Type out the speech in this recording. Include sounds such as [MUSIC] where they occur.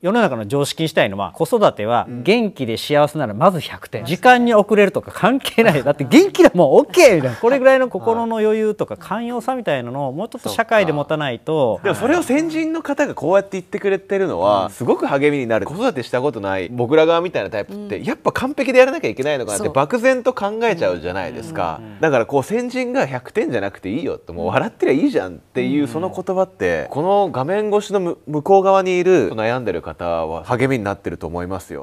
世の中の常識にしたいのは子育ては元気で幸せならまず100点、うん、時間に遅れるとか関係ない [LAUGHS] だって元気だもん OK みたいなこれぐらいの心の余裕とか寛容さみたいなのをもうちょっと社会で持たないとでもそれを先人の方がこうやって言ってくれてるのはすごく励みになる、うん、子育てしたことない僕ら側みたいなタイプってやっぱ完璧でやらなきゃいけないのかなって漠然と考えちゃうじゃないですか、うん、だからこう先人が100点じゃなくていいよってもう笑ってりゃいいじゃんっていうその言葉ってこの画面越しの向こう側にいる悩んでる方方は励みになってると思いますよ。